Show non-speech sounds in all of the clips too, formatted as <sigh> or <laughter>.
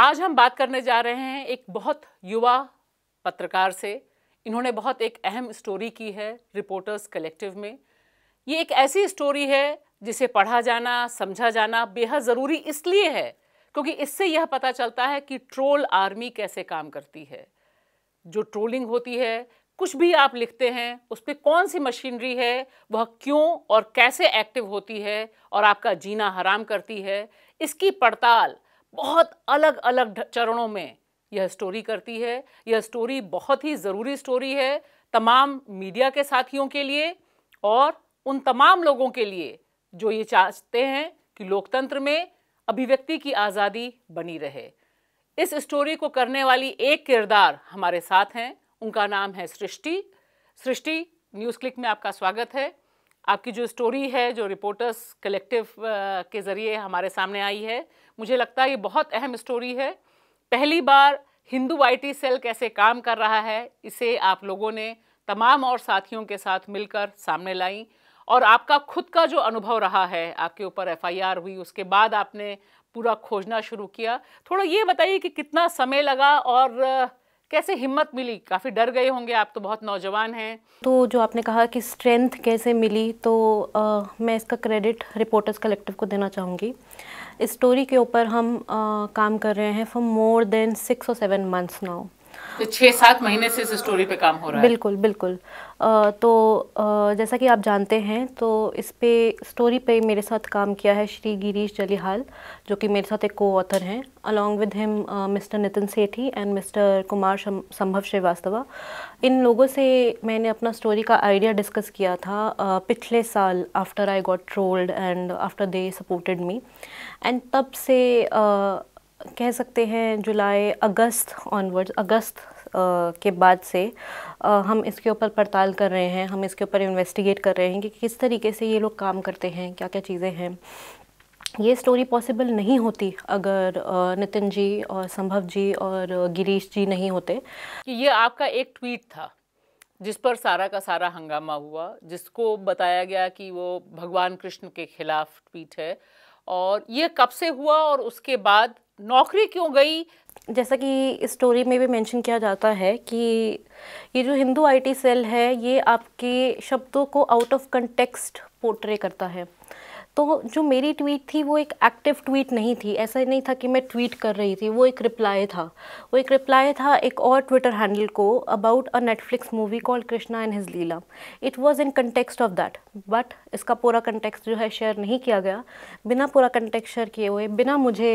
आज हम बात करने जा रहे हैं एक बहुत युवा पत्रकार से इन्होंने बहुत एक अहम स्टोरी की है रिपोर्टर्स कलेक्टिव में ये एक ऐसी स्टोरी है जिसे पढ़ा जाना समझा जाना बेहद ज़रूरी इसलिए है क्योंकि इससे यह पता चलता है कि ट्रोल आर्मी कैसे काम करती है जो ट्रोलिंग होती है कुछ भी आप लिखते हैं उस पर कौन सी मशीनरी है वह क्यों और कैसे एक्टिव होती है और आपका जीना हराम करती है इसकी पड़ताल बहुत अलग अलग चरणों में यह स्टोरी करती है यह स्टोरी बहुत ही ज़रूरी स्टोरी है तमाम मीडिया के साथियों के लिए और उन तमाम लोगों के लिए जो ये चाहते हैं कि लोकतंत्र में अभिव्यक्ति की आज़ादी बनी रहे इस स्टोरी को करने वाली एक किरदार हमारे साथ हैं उनका नाम है सृष्टि सृष्टि न्यूज़ क्लिक में आपका स्वागत है आपकी जो स्टोरी है जो रिपोर्टर्स कलेक्टिव के ज़रिए हमारे सामने आई है मुझे लगता है ये बहुत अहम स्टोरी है पहली बार हिंदू आईटी सेल कैसे काम कर रहा है इसे आप लोगों ने तमाम और साथियों के साथ मिलकर सामने लाई और आपका खुद का जो अनुभव रहा है आपके ऊपर एफआईआर हुई उसके बाद आपने पूरा खोजना शुरू किया थोड़ा ये बताइए कि कितना समय लगा और कैसे हिम्मत मिली काफ़ी डर गए होंगे आप तो बहुत नौजवान हैं तो जो आपने कहा कि स्ट्रेंथ कैसे मिली तो आ, मैं इसका क्रेडिट रिपोर्टर्स कलेक्टिव को देना चाहूँगी स्टोरी के ऊपर हम आ, काम कर रहे हैं for more than six or seven months now तो छः सात महीने से इस स्टोरी पे काम हो रहा है बिल्कुल बिल्कुल आ, तो आ, जैसा कि आप जानते हैं तो इस पे स्टोरी पे मेरे साथ काम किया है श्री गिरीश जलिहाल जो कि मेरे साथ एक को ऑथर हैं along with him mister Nitin Sethi and mister Kumar Sambhav Srivastava इन लोगों से मैंने अपना स्टोरी का आइडिया डिस्कस किया था आ, पिछले साल after I got trolled and after they supported me and तब से कह सकते हैं जुलाई अगस्त ऑनवर्ड्स अगस्त के बाद से हम इसके ऊपर पड़ताल कर रहे हैं हम इसके ऊपर इन्वेस्टिगेट कर रहे हैं कि किस तरीके से ये लोग काम करते हैं क्या क्या चीज़ें हैं ये स्टोरी पॉसिबल नहीं होती अगर नितिन जी और संभव जी और गिरीश जी नहीं होते कि ये आपका एक ट्वीट था जिस पर सारा का सारा हंगामा हुआ जिसको बताया गया कि वो भगवान कृष्ण के खिलाफ ट्वीट है और ये कब से हुआ और उसके बाद नौकरी क्यों गई जैसा कि स्टोरी में भी मेंशन किया जाता है कि ये जो हिंदू आईटी सेल है ये आपके शब्दों को आउट ऑफ कंटेक्स्ट पोर्ट्रे करता है तो जो मेरी ट्वीट थी वो एक एक्टिव ट्वीट नहीं थी ऐसा नहीं था कि मैं ट्वीट कर रही थी वो एक रिप्लाई था वो एक रिप्लाई था एक और ट्विटर हैंडल को about a Netflix movie call Krishna and his Leela it was in context of that but इसका पूरा कंटेक्स्ट जो है शेयर नहीं किया गया बिना पूरा कंटेक्स शेयर किए हुए बिना मुझे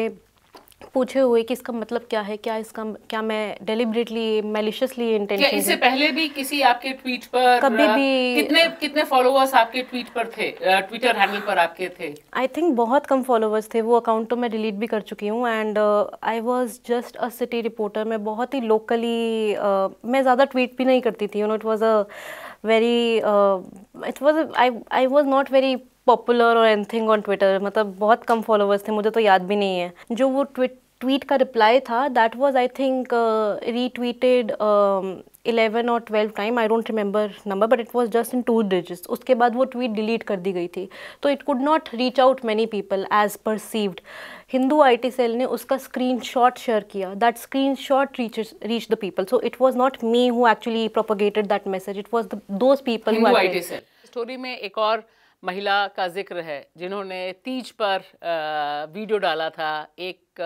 पूछे हुए कि इसका मतलब क्या है क्या इसका क्या मैं डेलिबरेटली मेलिशियसली इंटेंशन क्या इससे पहले भी किसी आपके ट्वीट पर कभी भी कितने कितने फॉलोवर्स आपके ट्वीट पर थे ट्विटर हैंडल पर आपके थे आई थिंक बहुत कम फॉलोवर्स थे वो अकाउंट तो मैं डिलीट भी कर चुकी हूँ and I was just a city reporter मैं बहुत ही लोकली uh, मैं ज़्यादा ट्वीट भी नहीं करती थी you know it was a very it was I I was not very popular or anything on Twitter मतलब बहुत कम फॉलोवर्स थे मुझे तो याद भी नहीं है जो वो ट्विट ट्वीट का रिप्लाई था that was I think retweeted eleven or twelve time I don't remember number but it was just in two digits उसके बाद वो ट्वीट डिलीट कर दी गई थी तो it could not reach out many people as perceived Hindu IT cell ने उसका screenshot share किया that screenshot reach reach the people so it was not me who actually propagated that message it was those people story में एक और महिला का जिक्र है जिन्होंने तीज पर वीडियो डाला था एक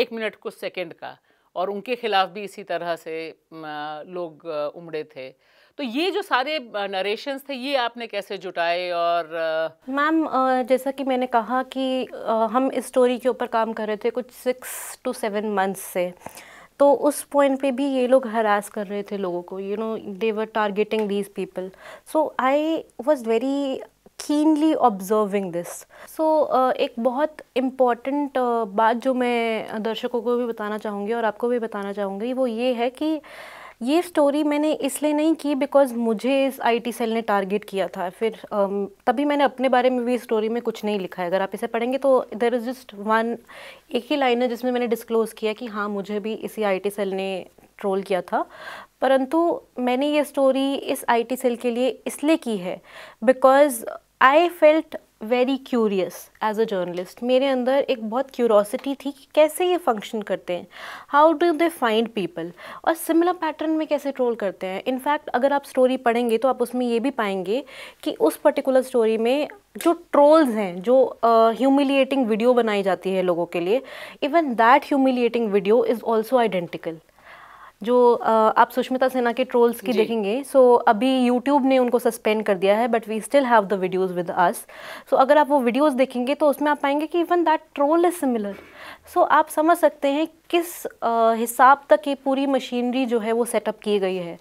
एक मिनट कुछ सेकंड का और उनके खिलाफ भी इसी तरह से लोग उमड़े थे तो ये जो सारे नरेशंस थे ये आपने कैसे जुटाए और मैम जैसा कि मैंने कहा कि हम इस स्टोरी के ऊपर काम कर रहे थे कुछ सिक्स टू सेवन मंथ्स से तो उस पॉइंट पे भी ये लोग हरास कर रहे थे लोगों को you know they were targeting these people so I was very keenly observing this. So uh, एक बहुत important uh, बात जो मैं दर्शकों को भी बताना चाहूँगी और आपको भी बताना चाहूँगी वो ये है कि ये स्टोरी मैंने इसलिए नहीं की बिकॉज मुझे इस आईटी सेल ने टारगेट किया था फिर um, तभी मैंने अपने बारे में भी स्टोरी में कुछ नहीं लिखा है अगर आप इसे पढ़ेंगे तो देर इज़ जस्ट वन एक ही लाइन है जिसमें मैंने डिस्क्लोज़ किया कि हाँ मुझे भी इसी आईटी सेल ने ट्रोल किया था परंतु मैंने ये स्टोरी इस आईटी सेल के लिए इसलिए की है because I felt very curious as a journalist मेरे अंदर एक बहुत क्यूरोसिटी थी कि कैसे ये फंक्शन करते हैं how do they find people और सिमिलर पैटर्न में कैसे ट्रोल करते हैं इनफैक्ट अगर आप स्टोरी पढ़ेंगे तो आप उसमें ये भी पाएंगे कि उस पर्टिकुलर स्टोरी में जो ट्रोल्स हैं जो ह्यूमिलिएटिंग uh, वीडियो बनाई जाती है लोगों के लिए even that humiliating video is also identical जो आप सुष्मिता सिन्हा के ट्रोल्स की देखेंगे सो so, अभी यूट्यूब ने उनको सस्पेंड कर दिया है but we still have the videos with us so अगर आप वो वीडियोज़ देखेंगे तो उसमें आप पाएंगे कि even that troll is similar so so, आप समझ सकते हैं किस हिसाब तक ये पूरी मशीनरी जो है वो सेटअप की गई है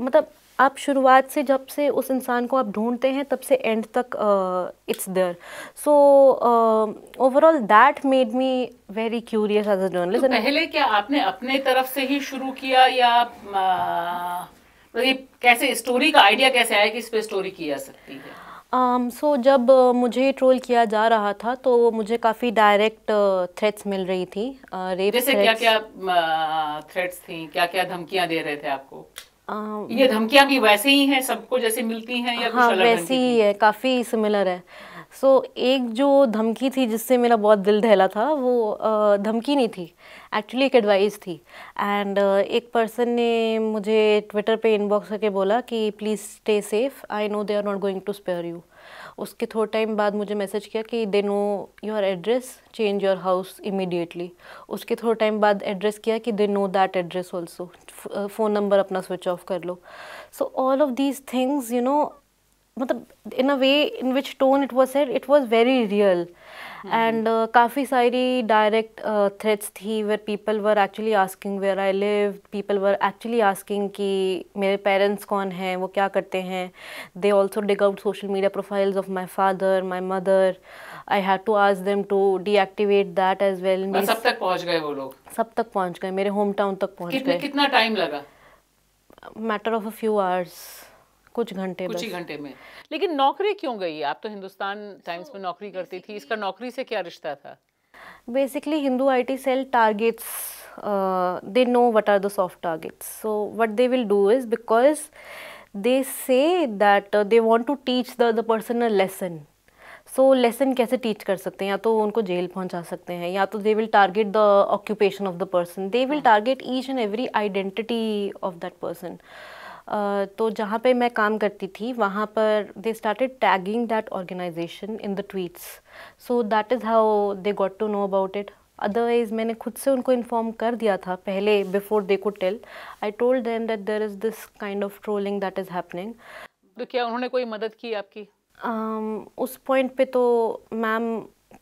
मतलब आप शुरुआत से जब से उस इंसान को आप ढूंढते हैं तब से एंड तक it's there so overall that made me very curious as a journalist तो पहले क्या आपने अपने तरफ से ही शुरू किया या uh, तो ये कैसे स्टोरी का आइडिया कैसे आया कि इस पे स्टोरी की जा सकती है सो um, so, जब uh, मुझे ट्रोल किया जा रहा था तो मुझे काफ़ी डायरेक्ट थ्रेट्स मिल रही थी रेप uh, जैसे क्या क्या थ्रेट्स थी क्या क्या धमकियां दे रहे थे आपको uh, ये धमकियां भी वैसे ही हैं सबको जैसे मिलती हैं या हाँ वैसी ही है काफ़ी सिमिलर है सो so, एक जो धमकी थी जिससे मेरा बहुत दिल दहला था वो uh, धमकी नहीं थी एक्चुअली एक एडवाइस थी एंड uh, एक पर्सन ने मुझे ट्विटर पे इनबॉक्स करके बोला कि please stay safe I know they are not going to spare you उसके थोड़े टाइम बाद मुझे मैसेज किया कि they know your address change your house immediately उसके थोड़े टाइम बाद एड्रेस किया कि they know that address also phone number अपना स्विच ऑफ कर लो so all of these things you know मतलब in a way in which tone it was set it was very real and काफ़ी सारी direct threats uh, थी where people were actually asking where I live people were actually asking कि मेरे parents कौन हैं वो क्या करते हैं they also dig out social media profiles of my father my mother I have to ask them to deactivate that as well सब तक पहुँच गए वो लोग सब तक पहुँच गए मेरे होम टाउन तक पहुँच गए कितना टाइम लगा matter of a few hours कुछ घंटे कुछ ही घंटे में लेकिन नौकरी क्यों गई आप तो हिंदुस्तान टाइम्स में नौकरी करती थी इसका नौकरी से क्या रिश्ता था basically Hindu IT cell targets they know what are the soft targets so what they will do is because they say that they want to teach the person a lesson so lesson कैसे teach कर सकते हैं या तो उनको jail पहुंचा सकते हैं या तो they will target the occupation of the person they will target each and every identity of that person तो जहाँ पे मैं काम करती थी वहाँ पर they started tagging that organization in the tweets so that is how they got to know about it otherwise मैंने खुद से उनको इन्फॉर्म कर दिया था पहले बिफोर दे को tell I told them that there is this kind of trolling that is happening तो क्या उन्होंने कोई मदद की आपकी um, उस पॉइंट पे तो मैम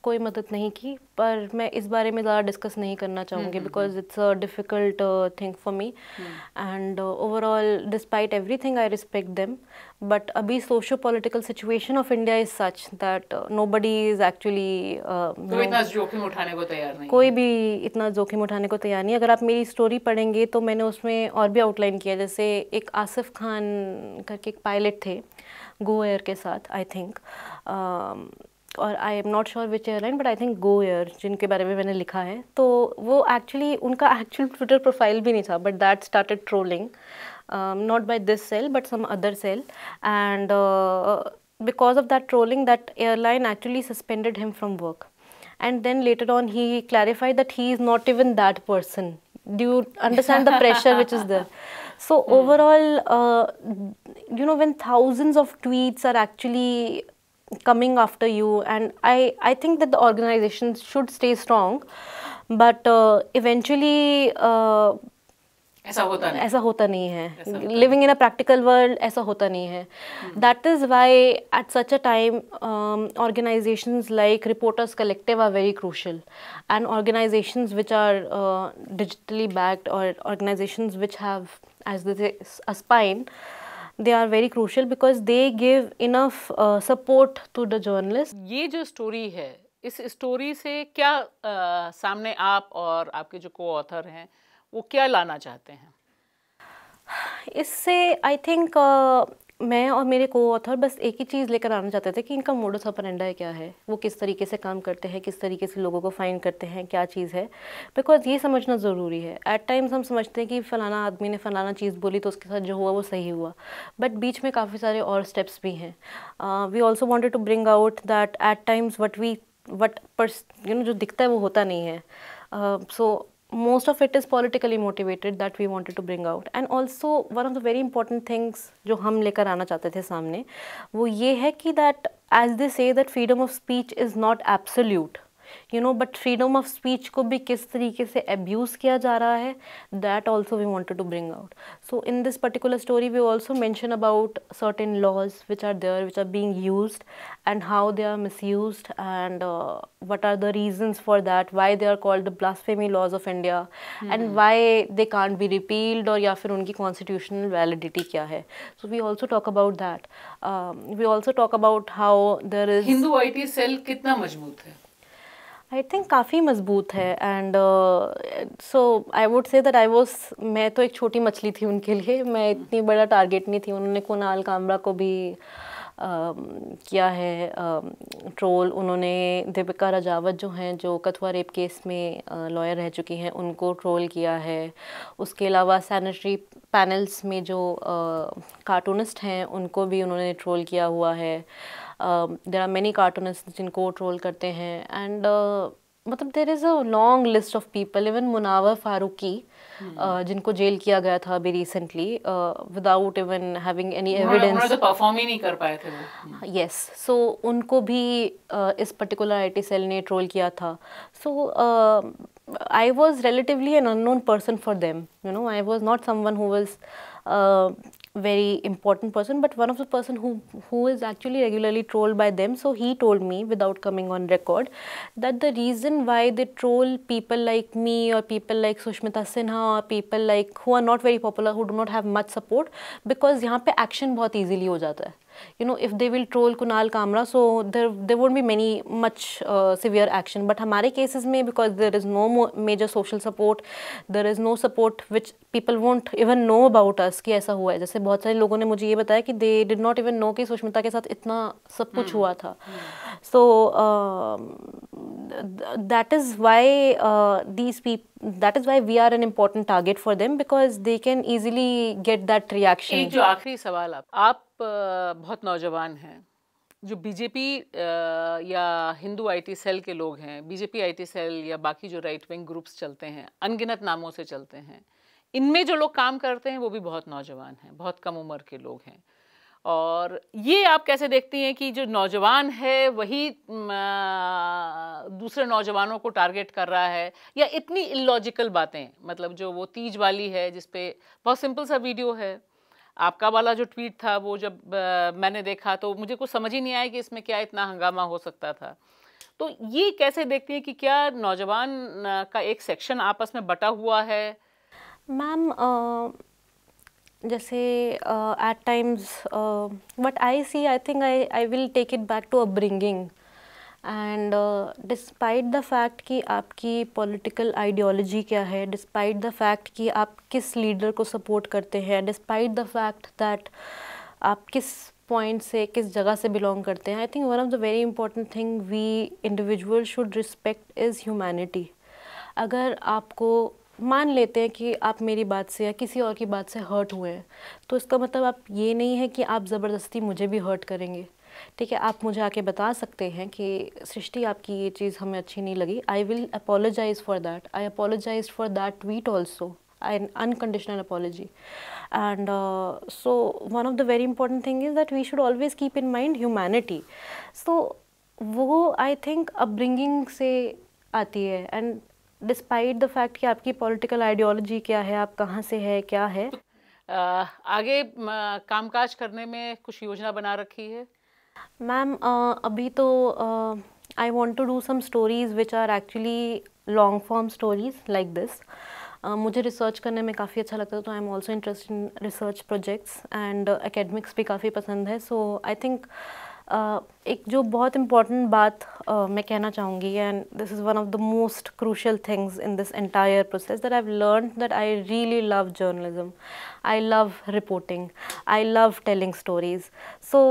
कोई मदद नहीं की पर मैं इस बारे में ज़्यादा डिस्कस नहीं करना हम्म, चाहूँगी because it's a difficult thing for me and overall despite everything I respect them but अभी socio political situation of India is such that nobody is actually जोखिम उठाने को तैयार नहीं कोई भी इतना जोखिम उठाने को तैयार नहीं अगर आप मेरी स्टोरी पढ़ेंगे तो मैंने उसमें और भी आउटलाइन किया जैसे एक आसिफ खान करके एक पायलट थे गो एयर के साथ आई थिंक और I am not sure which airline but I think Go Air जिनके बारे में मैंने लिखा है तो वो एक्चुअली उनका एक्चुअल ट्विटर प्रोफाइल भी नहीं था but that started trolling not by this cell but some other cell and because of that trolling that airline actually suspended him from work and then later on he clarified that he is not even that person do you understand the pressure which is there so overall you know when thousands of tweets are actually coming after you and i i think that the organization should stay strong but uh, eventually uh, ऐसा होता नहीं ऐसा होता नहीं है living in a practical world ऐसा होता नहीं है that is why at such a time organizations like Reporters Collective are very crucial and organizations which are digitally backed और organizations which have as a spine they are very crucial because they give enough support to the journalist ये जो story है इस story से क्या आ, uh, सामने आप और आपके जो को ऑथर हैं वो क्या लाना चाहते हैं <sighs> इससे आई थिंक मैं और मेरे को ऑथर बस एक ही चीज़ लेकर आना चाहते थे कि इनका मोडस ऑपरेंडा क्या है वो किस तरीके से काम करते हैं किस तरीके से लोगों को फाइंड करते हैं क्या चीज़ है बिकॉज ये समझना ज़रूरी है एट टाइम्स हम समझते हैं कि फ़लाना आदमी ने फ़लाना चीज़ बोली तो उसके साथ जो हुआ वो सही हुआ बट बीच में काफ़ी सारे और स्टेप्स भी हैं we also wanted to bring out that at times what we what पर यू नो जो दिखता है वो होता नहीं है सो uh, so, most of it is politically motivated that we wanted to bring out and also one of the very important things जो हम लेकर आना चाहते थे सामने वो ये है कि that as they say that freedom of speech is not absolute you know but freedom of speech को भी किस तरीके से एब्यूज़ किया जा रहा है that also we wanted to bring out so in this particular story we also mention about certain laws which are there which are being use and how they are misuse and what are the reasons for that why they are called the blasphemy laws of India and why they can't be repealed और या फिर उनकी constitutional validity क्या है so we also talk about that we also talk about how there is Hindu I T cell कितना मजबूत है I think काफ़ी मजबूत है and so I would say that I was मैं तो एक छोटी मछली थी उनके लिए मैं इतनी बड़ा टारगेट नहीं थी उन्होंने कुणाल कामरा को भी uh, किया है ट्रोल um, uh, उन्होंने दीपिका राजावत जो हैं जो कथुआ रेप केस में लॉयर uh, रह चुकी हैं उनको ट्रोल किया है उसके अलावा सैनिटरी पैनल्स में जो कार्टूनिस्ट uh, हैं उनको भी उन्होंने ट्रोल किया हुआ है देर आर मेनी कार्टूनिस्ट जिनको ट्रोल करते हैं एंड uh, मतलब there is a long list of people even Munawar Faruqui जिनको जेल किया गया था अभी recently without even having any evidence perform ही नहीं कर पाए थे यस सो हाँ, उनको भी uh, इस पर्टिकुलर आई टी सेल ने ट्रोल किया था so I was relatively an unknown person for them you know I was not someone who was very important person but one of the person who who is actually regularly trolled by them so he told me without coming on record that the reason why they troll people like me or people like Sushmita Sinha or people like who are not very popular who do not have much support because yahan pe action bahut easily ho jata hai you know if they will troll Kunal Kamra so there there won't be many much uh, severe action but हमारे cases में because there is no major social support there is no support which people won't even know about us कि ऐसा हुआ है जैसे बहुत सारे लोगों ने मुझे ये बताया कि they did not even know कि सुष्मिता के साथ इतना सब कुछ हुआ था so uh, that is why uh, these people that is why we are an important target for them because they can easily get that reaction एक जो आखिरी सवाल आप आप बहुत नौजवान हैं जो बीजेपी या हिंदू आईटी सेल के लोग हैं बीजेपी आईटी सेल या बाकी जो राइट विंग ग्रुप्स चलते हैं अनगिनत नामों से चलते हैं इनमें जो लोग काम करते हैं वो भी बहुत नौजवान हैं बहुत कम उम्र के लोग हैं और ये आप कैसे देखती हैं कि जो नौजवान है वही दूसरे नौजवानों को टारगेट कर रहा है या इतनी इलॉजिकल बातें मतलब जो वो तीज वाली है जिसपे बहुत सिंपल सा वीडियो है आपका वाला जो ट्वीट था वो जब आ, मैंने देखा तो मुझे कुछ समझ ही नहीं आया कि इसमें क्या इतना हंगामा हो सकता था तो ये कैसे देखती हैं कि क्या नौजवान का एक सेक्शन आपस में बटा हुआ है मैम जैसे at times what I see I think I I will take it back to upbringing and despite the fact कि आपकी पॉलिटिकल आइडियोलॉजी क्या है डिस्पाइट द फैक्ट कि आप किस लीडर को सपोर्ट करते हैं डिस्पाइट द फैक्ट दैट आप किस पॉइंट से किस जगह से बिलोंग करते हैं I think one of the very important thing we individual should respect is humanity अगर आपको मान लेते हैं कि आप मेरी बात से या किसी और की बात से हर्ट हुए हैं तो इसका मतलब आप ये नहीं है कि आप ज़बरदस्ती मुझे भी हर्ट करेंगे ठीक है आप मुझे आके बता सकते हैं कि सृष्टि आपकी ये चीज़ हमें अच्छी नहीं लगी I will apologize for that I apologize for that tweet also I unconditional apology and so one of the very important thing is that we should always keep in mind humanity so वो I think upbringing से आती है and despite the fact कि आपकी political ideology क्या है आप कहाँ से है क्या है आ, uh, आगे कामकाज करने में कुछ योजना बना रखी है मैम uh, अभी तो I want to do some stories which are actually long form stories like this मुझे रिसर्च करने में काफ़ी अच्छा लगता है तो I am also interest in research projects and academics भी काफ़ी पसंद है सो आई थिंक एक जो बहुत इम्पॉर्टेंट बात मैं कहना चाहूँगी and this is one of the most crucial things in this entire process that I learn that I really love journalism I love reporting I love telling stories so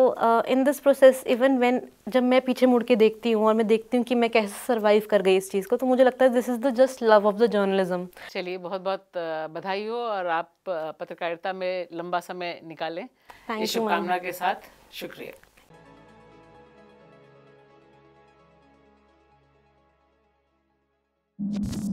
in this process even when जब मैं पीछे मुड़ के देखती हूँ और मैं देखती हूँ कि मैं कैसे सर्वाइव कर गई इस चीज़ को तो मुझे लगता है this is the just love of the journalism चलिए बहुत बहुत बधाई हो और आप पत्रकारिता में लंबा समय निकालें शुभकामना के साथ शुक्रिया you